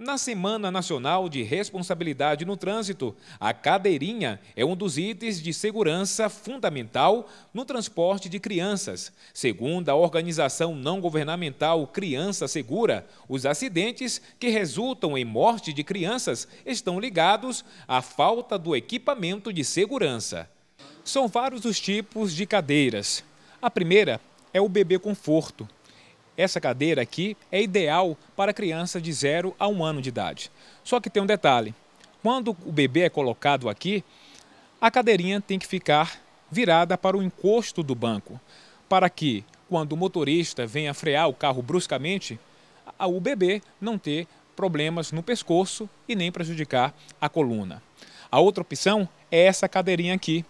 Na Semana Nacional de Responsabilidade no Trânsito, a cadeirinha é um dos itens de segurança fundamental no transporte de crianças. Segundo a organização não governamental Criança Segura, os acidentes que resultam em morte de crianças estão ligados à falta do equipamento de segurança. São vários os tipos de cadeiras. A primeira é o bebê conforto essa cadeira aqui é ideal para criança de 0 a 1 um ano de idade. Só que tem um detalhe: quando o bebê é colocado aqui, a cadeirinha tem que ficar virada para o encosto do banco, para que, quando o motorista venha frear o carro bruscamente, o bebê não ter problemas no pescoço e nem prejudicar a coluna. A outra opção é essa cadeirinha aqui,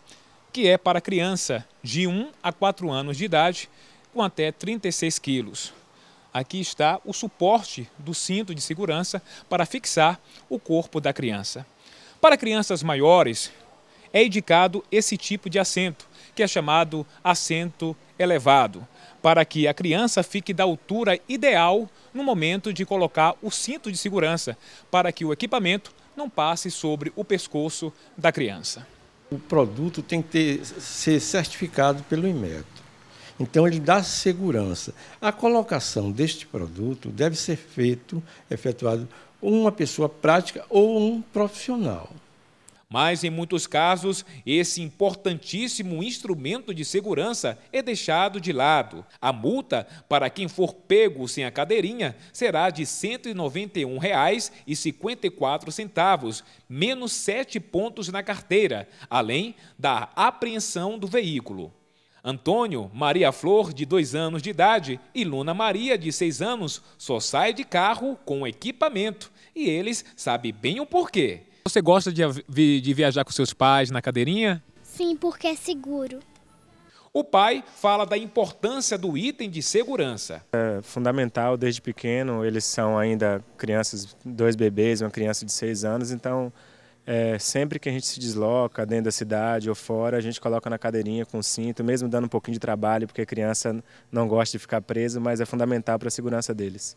que é para criança de 1 a 4 anos de idade com até 36 quilos. Aqui está o suporte do cinto de segurança para fixar o corpo da criança. Para crianças maiores, é indicado esse tipo de assento, que é chamado assento elevado, para que a criança fique da altura ideal no momento de colocar o cinto de segurança, para que o equipamento não passe sobre o pescoço da criança. O produto tem que ter, ser certificado pelo IMETO. Então, ele dá segurança. A colocação deste produto deve ser feito, efetuado uma pessoa prática ou um profissional. Mas, em muitos casos, esse importantíssimo instrumento de segurança é deixado de lado. A multa para quem for pego sem a cadeirinha será de R$ 191,54, menos 7 pontos na carteira, além da apreensão do veículo. Antônio, Maria Flor, de dois anos de idade, e Luna Maria, de seis anos, só sai de carro com equipamento e eles sabem bem o porquê. Você gosta de, de viajar com seus pais na cadeirinha? Sim, porque é seguro. O pai fala da importância do item de segurança. É fundamental desde pequeno, eles são ainda crianças, dois bebês, uma criança de seis anos, então é, sempre que a gente se desloca dentro da cidade ou fora, a gente coloca na cadeirinha com cinto, mesmo dando um pouquinho de trabalho, porque a criança não gosta de ficar presa, mas é fundamental para a segurança deles.